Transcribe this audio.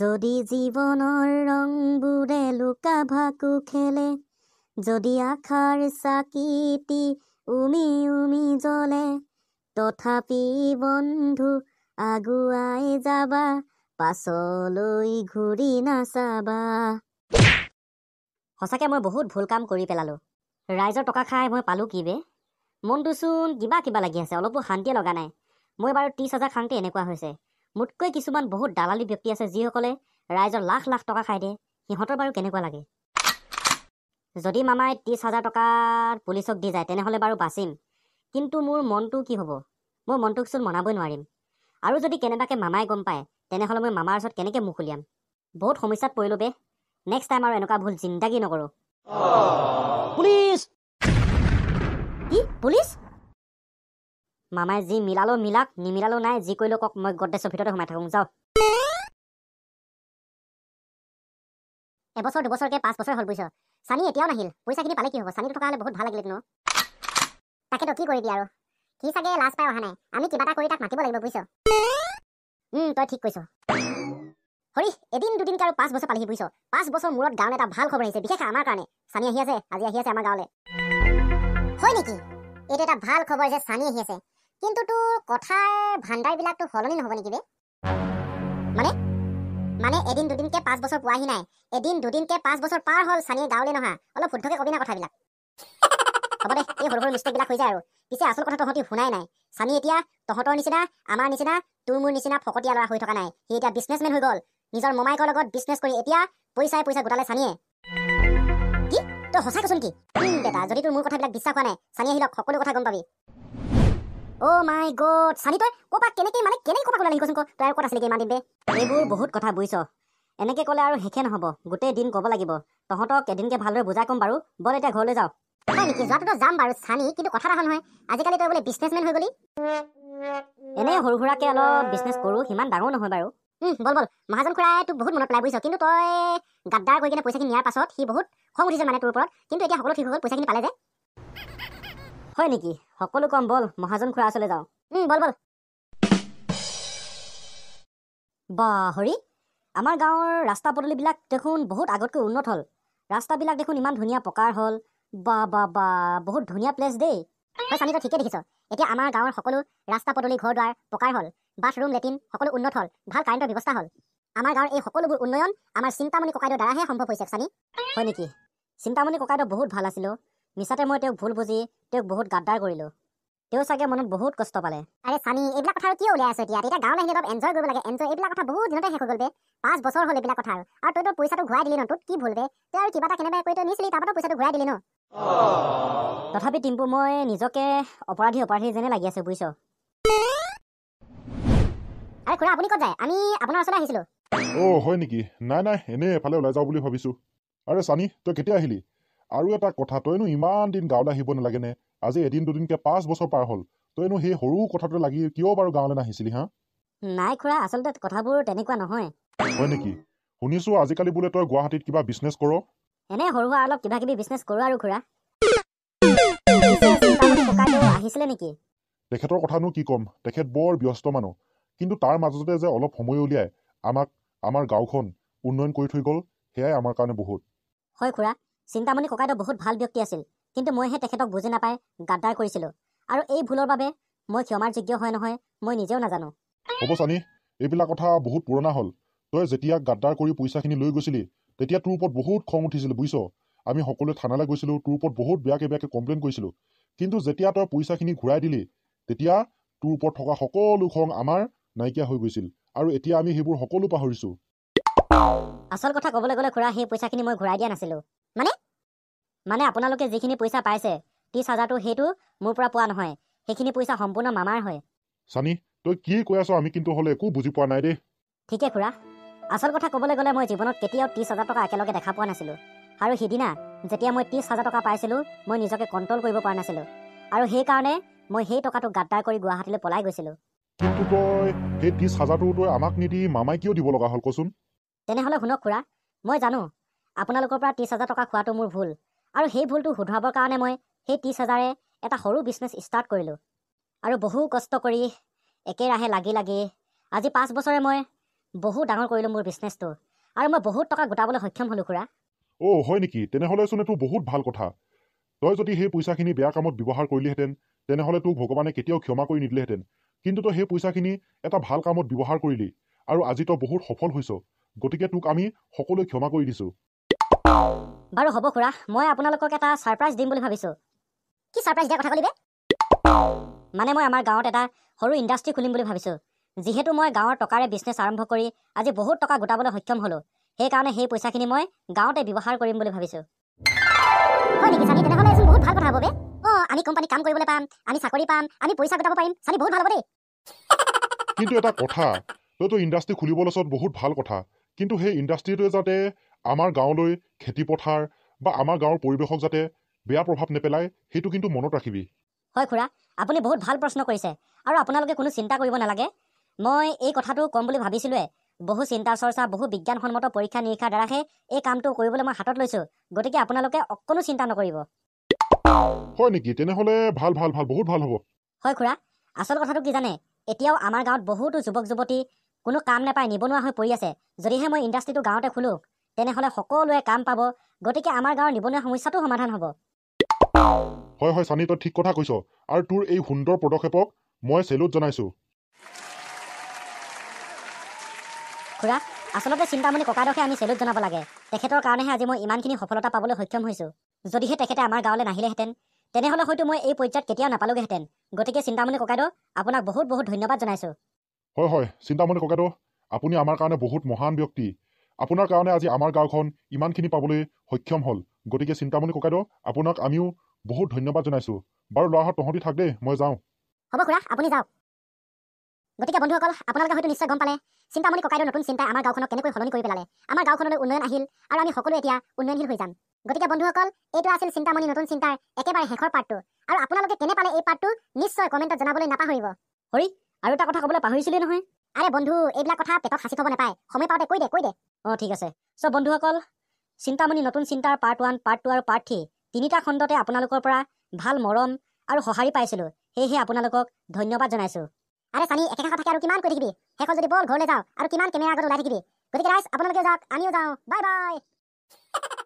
যদি জীৱনৰ ৰংবোৰে লুকা ভাকু খেলে যদি আশাৰ চাকিটি উমি উমি জ্বলে তথাপি বন্ধু আগুৱাই যাবা পাছলৈ ঘূৰি নাচাবা সঁচাকৈ মই বহুত ভুল কাম কৰি পেলালোঁ ৰাইজৰ টকা খাই মই পালোঁ কি বে মনটোচোন কিবা কিবা লাগি আছে অলপো শান্তিয়ে লগা নাই মই বাৰু ত্ৰিছ হাজাৰ খাওঁতে এনেকুৱা হৈছে মোতকৈ কিছুমান বহুত দালালী ব্যক্তি আছে যিসকলে ৰাইজৰ লাখ লাখ টকা খাই দিয়ে সিহঁতৰ বাৰু কেনেকুৱা লাগে যদি মামাই ত্ৰিছ হাজাৰ টকা পুলিচক দি যায় তেনেহ'লে বাৰু বাচিম কিন্তু মোৰ মনটো কি হ'ব মই মনটোকচোন মনাবই নোৱাৰিম আৰু যদি কেনেবাকৈ মামাই গম পায় তেনেহ'লে মই মামাৰ ওচৰত কেনেকৈ মুখ উলিয়াম বহুত সমস্যাত পৰিলোঁ বে নেক্সট টাইম আৰু এনেকুৱা ভুল জিন্দাগী নকৰোঁ পুলিচ কি পুলিচ মামাই যি মিলালো মিলাক নিমিলালো নাই যি কৰিলো কওক মই গড্ৰেছৰ ভিতৰতে সোমাই থাকোঁ যাও এবছৰ দুবছৰকে পাঁচ বছৰ হ'ল বুজিছ চানি এতিয়াও নাহিল পইচাখিনি পালে কি হ'ব চানিটো থকা হ'লে বহুত ভাল লাগিলে তোন তাকেতো কি কৰি কৰিবি আৰু সি চাগে লাজ পাই অহা নাই আমি কিবা এটা কৰি তাক মাতিব লাগিব বুজিছ তই ঠিক কৈছ হৰি এদিন দুদিনকে আৰু পাঁচ বছৰ পালিহি বুজিছ পাঁচ বছৰ মূৰত গাঁৱত এটা ভাল খবৰ আহিছে বিশেষ আমাৰ কাৰণে চানি আহি আছে আজি আহি আছে আমাৰ গাঁৱলৈ হয় নেকি এইটো এটা ভাল খবৰ যে চানি আহি আছে কিন্তু তোৰ কথাৰ ভাণ্ডাৰবিলাকতো সলনি নহ'ব নেকি বে মানে মানে এদিন দুদিনকে পাঁচ বছৰ পোৱাহি নাই এদিন দুদিনকে পাঁচ বছৰ পাৰ হ'ল চানি গাঁৱলৈ নহা অলপ শুদ্ধকৈ কবি না কথাবিলাক হ'ব দে এই সৰু সৰু মিষ্টেকবিলাক হৈ যায় আৰু পিছে আচল কথা তহঁতি শুনাই নাই চানি এতিয়া তহঁতৰ নিচিনা আমাৰ নিচিনা তোৰ মোৰ নিচিনা ফকটীয়া ল'ৰা হৈ থকা নাই সি এতিয়া বিজনেছমেন হৈ গ'ল নিজৰ মোমায়েকৰ লগত বিজনেছ কৰি এতিয়া পইচাই পইচা গোটালে চানিয়ে কি তই সঁচা কৈছো নেকি বেটা যদি তোৰ মোৰ কথাবিলাক বিশ্বাস হোৱা নাই চানি আহিলক সকলো কথা গম পাবি অ মাই গড চানি তই ক'বা কেনেকৈ মানে কেনেকৈ ক'বা ক'লে আহি কৈছোঁ তই আৰু ক'ত আছিলে ইমান দিন বে এইবোৰ বহুত কথা বুজিছ এনেকৈ ক'লে আৰু শেষে নহ'ব গোটেই দিন ক'ব লাগিব তহঁতক এদিনকৈ ভালদৰে বুজাই ক'ম বাৰু বল এতিয়া ঘৰলৈ যাওঁ হয় নেকি যোৱাটোতো যাম বাৰু চানি কিন্তু কথা এটা নহয় আজিকালি তই বোলে বিজনেছমেন হৈ গ'লি এনেই সৰু সুৰাকৈ অলপ বিজনেছ কৰোঁ সিমান ডাঙৰ নহয় বাৰু বল বল মহাজন খুৰাই তোক বহুত মনত পেলাই বুজিছ কিন্তু তই গাদ্দাৰ কৰি কিনে পইচাখিনি নিয়াৰ পাছত সি বহুত খং উঠিছে মানে তোৰ ওপৰত কিন্তু এতিয়া সকলো ঠিক হৈ পইচাখিনি পালে যে হয় নেকি সকলো কম বল মহাজন খুৰা ওচৰলৈ যাওঁ বল বল বাহৰি আমাৰ গাঁৱৰ ৰাস্তা পদূলিবিলাক দেখোন বহুত আগতকৈ উন্নত হ'ল ৰাস্তাবিলাক দেখোন ইমান ধুনীয়া পকাৰ হ'ল বা বা বা বহুত ধুনীয়া প্লেচ দেই হয় চানিটো ঠিকে দেখিছ এতিয়া আমাৰ গাঁৱৰ সকলো ৰাস্তা পদূলি ঘৰ দুৱাৰ পকাৰ হ'ল বাথৰুম লেট্ৰিন সকলো উন্নত হ'ল ভাল কাৰেণ্টৰ ব্যৱস্থা হ'ল আমাৰ গাঁৱৰ এই সকলোবোৰ উন্নয়ন আমাৰ চিন্তামণি ককাইদেউৰ দ্বাৰাহে সম্ভৱ হৈছে চানি হয় নেকি চিন্তামণি ককাইদেউ বহুত ভাল আছিলোঁ মিছাতে মই তেওঁক ভুল বুজি তেওঁক বহুত গাদ্দাৰ কৰিলোঁ তেওঁ চাগে মনত বহুত কষ্ট পালে আৰে চানি এইবিলাক কথা কি ওলাই আছে এতিয়া তেতিয়া গাঁও আহিলে অলপ এনজয় কৰিব লাগে এনজয় এইবিলাক কথা বহুত দিনতে শেষ হৈ গ'ল বে পাঁচ বছৰ হ'ল এইবিলাক কথা আৰু তই তোৰ পইচাটো ঘূৰাই দিলি ন তোক কি ভুল বে তই আৰু কিবা এটা কেনেবাকৈ তই নিছিলি তাৰ পৰা পইচাটো ঘূৰাই দিলি ন তথাপি টিম্পু মই নিজকে অপৰাধী অপৰাধী যেনে লাগি আছো বুজিছ আৰে খুৰা আপুনি ক'ত যায় আমি আপোনাৰ ওচৰলৈ আহিছিলোঁ অ' হয় নেকি নাই নাই এনেই এফালে ওলাই যাওঁ বুলি ভাবিছোঁ আৰে চানি তই কেতিয়া আহিলি আৰু এটা কথা তইনো ইমান দিন গাঁৱলৈ আহিব নালাগেনে আজি এদিন দুদিনকে পাঁচ বছৰ পাৰ হ'ল তইনো সেই সৰু কথাটো লাগি কিয় বাৰু গাঁৱলৈ নাহিছিলি হা নাই খুৰা আচলতে কথাবোৰ তেনেকুৱা নহয় হয় নেকি শুনিছো আজিকালি বোলে তই গুৱাহাটীত কিবা বিজনেছ কৰ এনে সৰু হোৱা অলপ কিবা কিবি বিজনেছ কৰো আৰু খুৰা আহিছিলে নেকি তেখেতৰ কথানো কি ক'ম তেখেত বৰ ব্যস্ত মানুহ কিন্তু তাৰ মাজতে যে অলপ সময় উলিয়াই আমাক আমাৰ গাঁওখন উন্নয়ন কৰি থৈ গ'ল সেয়াই আমাৰ কাৰণে বহুত হয় খুৰা চিন্তামণি ককাইদেউ বহুত ভাল ব্যক্তি আছিল কিন্তু মইহে তেখেতক বুজি নাপাই গাদ্দাৰ কৰিছিলোঁ আৰু এই ভুলৰ বাবে মই ক্ষমাৰ যোগ্য হয় নহয় মই নিজেও নাজানো হ'ব চানি এইবিলাক কথা বহুত পুৰণা হ'ল তই যেতিয়া গাদ্দাৰ কৰি পইচাখিনি লৈ গৈছিলি তেতিয়া তোৰ ওপৰত বহুত খং উঠিছিল বুজিছ আমি সকলোৱে থানালৈ গৈছিলোঁ তোৰ ওপৰত বহুত বেয়াকৈ বেয়াকৈ কমপ্লেইন কৰিছিলোঁ কিন্তু যেতিয়া তই পইচাখিনি ঘূৰাই দিলি তেতিয়া তোৰ ওপৰত থকা সকলো খং আমাৰ নাইকিয়া হৈ গৈছিল আৰু এতিয়া আমি সেইবোৰ সকলো পাহৰিছো আচল কথা ক'বলৈ গ'লে খুৰা সেই পইচাখিনি মই ঘূৰাই দিয়া নাছিলোঁ মানে আপোনালোকে যিখিনি পইচা পাইছে ত্ৰিছ হাজাৰটো সেইটো মোৰ পৰা পোৱা নহয় সেইখিনি পইচা সম্পূৰ্ণ মামাৰ হয় চানি তই কি কৈ আছ আমি কিন্তু হ'লে একো বুজি পোৱা নাই দেই ঠিকে খুৰা আচল কথা ক'বলৈ গ'লে মই জীৱনত কেতিয়াও ত্ৰিছ হাজাৰ টকা একেলগে দেখা পোৱা নাছিলোঁ আৰু সিদিনা যেতিয়া মই ত্ৰিছ হাজাৰ টকা পাইছিলোঁ মই নিজকে কণ্ট্ৰল কৰিব পৰা নাছিলোঁ আৰু সেইকাৰণে মই সেই টকাটো গাদ্দাৰ কৰি গুৱাহাটীলৈ পলাই গৈছিলোঁ কিন্তু তই সেই ত্ৰিছ হাজাৰটো তই আমাক নিদি মামাই কিয় দিব লগা হ'ল কচোন তেনেহ'লে শুনক খুৰা মই জানো আপোনালোকৰ পৰা ত্ৰিছ হাজাৰ টকা খোৱাটো মোৰ ভুল আৰু সেই ভুলটো শুধৰাবৰ কাৰণে মই সেই ত্ৰিছ হাজাৰে এটা সৰু বিজনেছ ষ্টাৰ্ট কৰিলোঁ আৰু বহু কষ্ট কৰি একেৰাহে লাগি লাগি আজি পাঁচ বছৰে মই বহু ডাঙৰ কৰিলোঁ মোৰ বিজনেছটো আৰু মই বহুত টকা গোটাবলৈ সক্ষম হ'লোঁ খুৰা অ' হয় নেকি তেনেহ'লেচোন এইটো বহুত ভাল কথা তই যদি সেই পইচাখিনি বেয়া কামত ব্যৱহাৰ কৰিলিহেঁতেন তেনেহ'লে তোক ভগৱানে কেতিয়াও ক্ষমা কৰি নিদিলেহেঁতেন কিন্তু তই সেই পইচাখিনি এটা ভাল কামত ব্যৱহাৰ কৰিলি আৰু আজি তই বহুত সফল হৈছ গতিকে তোক আমি সকলোৱে ক্ষমা কৰি দিছোঁ বাৰু হ'ব খুৰা মই আপোনালোকক এটা ছাৰপ্ৰাইজ দিম বুলি ভাবিছোঁ কি ছাৰপ্ৰাইজ দিয়া কথা কলিবে মানে মই আমাৰ গাঁৱত এটা সৰু ইণ্ডাষ্ট্ৰী খুলিম বুলি ভাবিছোঁ যিহেতু মই গাঁৱৰ টকাৰে বিজনেছ আৰম্ভ কৰি আজি বহুত টকা গোটাবলৈ সক্ষম হ'লোঁ সেইকাৰণে সেই পইচাখিনি মই গাঁৱতে ব্যৱহাৰ কৰিম বুলি ভাবিছোঁ হয় নেকি চালি তেনেহ'লে এজন বহুত ভাল কথা হ'ব বে অঁ আমি কোম্পানী কাম কৰিবলৈ পাম আমি চাকৰি পাম আমি পইচা গোটাব পাৰিম চালি বহুত ভাল হ'ব দেই কিন্তু এটা কথা তইতো ইণ্ডাষ্ট্ৰী খুলিবলৈ বহুত ভাল কথা কিন্তু সেই ইণ্ডাষ্ট্ৰীটোৱে যাতে আমাৰ গাঁৱলৈ খেতি পথাৰ বা আমাৰ গাঁৱৰ পৰিৱেশক যাতে বেয়া প্ৰভাৱ নেপেলাই সেইটো কিন্তু মনত ৰাখিবি হয় খুৰা আপুনি বহুত ভাল প্ৰশ্ন কৰিছে আৰু আপোনালোকে কোনো চিন্তা কৰিব নালাগে মই এই কথাটো ক'ম বুলি ভাবিছিলোৱে বহু চিন্তা চৰ্চা বহু বিজ্ঞানসন্মত পৰীক্ষা নিৰীক্ষাৰ দ্বাৰাহে এই কামটো কৰিবলৈ মই হাতত লৈছোঁ গতিকে আপোনালোকে অকণো চিন্তা নকৰিব হয় নেকি তেনেহ'লে ভাল ভাল ভাল বহুত ভাল হ'ব হয় খুৰা আচল কথাটো কি জানে এতিয়াও আমাৰ গাঁৱত বহুতো যুৱক যুৱতী কোনো কাম নাপায় নিবনুৱা হৈ পৰি আছে যদিহে মই ইণ্ডাষ্ট্ৰিটো গাঁৱতে খোলোঁ তেনেহ'লে সকলোৱে কাম পাব গতিকে আমাৰ গাঁৱৰ নিবনুৱা সমস্যাটো সমাধান হ'ব হয় হয় চানি তই ঠিক কথা কৈছ আৰু তোৰ এই সুন্দৰ পদক্ষেপক মই চেলুট জনাইছোঁ খুৰা আচলতে চিন্তামণি ককাইডোখে আমি চেলুট জনাব লাগে তেখেতৰ কাৰণেহে আজি মই ইমানখিনি সফলতা পাবলৈ সক্ষম হৈছোঁ যদিহে তেখেতে আমাৰ গাঁৱলৈ নাহিলেহেঁতেন তেনেহ'লে হয়তো মই এই পৰ্যায়ত কেতিয়াও নাপালোগেহেঁতেন গতিকে চিন্তামণি ককাইদেউ আপোনাক বহুত বহুত ধন্যবাদ জনাইছোঁ হয় হয় চিন্তামণি ককাইদেউ আপুনি আমাৰ কাৰণে বহুত মহান ব্যক্তি আপোনাৰ কাৰণে আজি আমাৰ গাঁওখন ইমানখিনি পাবলৈ সক্ষম হ'ল গতিকে চিন্তামণি ককাইদ আপোনাক আমিও বহুত ধন্যবাদ জনাইছোঁ বাৰু ল'ৰাহঁত তহঁতি থাক দেই মই যাওঁ হ'ব খুৰা আপুনি যাওক গতিকে বন্ধুসকল আপোনালোকে হয়তো নিশ্চয় গম পালে চিন্তামণি ককাইদৰ নতুন চিন্তাই আমাৰ গাঁওখনক কেনেকৈ সলনি কৰি পেলালে আমাৰ গাঁওখনলৈ উন্নয়ন আহিল আৰু আমি সকলোৱে এতিয়া উন্নয়নশীল হৈ যাম গতিকে বন্ধুসকল এইটো আছিল চিন্তামণি নতুন চিন্তাৰ একেবাৰে শেষৰ পাৰ্টটো আৰু আপোনালোকে কেনে পালে এই পাৰ্টটো নিশ্চয় কমেণ্টত জনাবলৈ নাপাহৰিব হৰি আৰু এটা কথা ক'বলৈ পাহৰিছিলেই নহয় আৰে বন্ধু এইবিলাক কথা পেটত সাঁচি থ'ব নাপায় সময় পাওঁতে কৈ দে কৈ দে অঁ ঠিক আছে চ' বন্ধুসকল চিন্তামণি নতুন চিন্তাৰ পাৰ্ট ওৱান পাৰ্ট টু আৰু পাৰ্ট থ্ৰী তিনিটা খণ্ডতে আপোনালোকৰ পৰা ভাল মৰম আৰু সঁহাৰি পাইছিলোঁ সেয়েহে আপোনালোকক ধন্যবাদ জনাইছোঁ আৰে চানি একে কথাকে আৰু কিমান কৈ থাকিবি শেষত যদি বল ঘৰলৈ যাওঁ আৰু কিমান কেমেৰা আগত ওলাই থাকিবি গতিকে ৰাইজ আপোনালোকে যাওক আমিও যাওঁ বাই বাই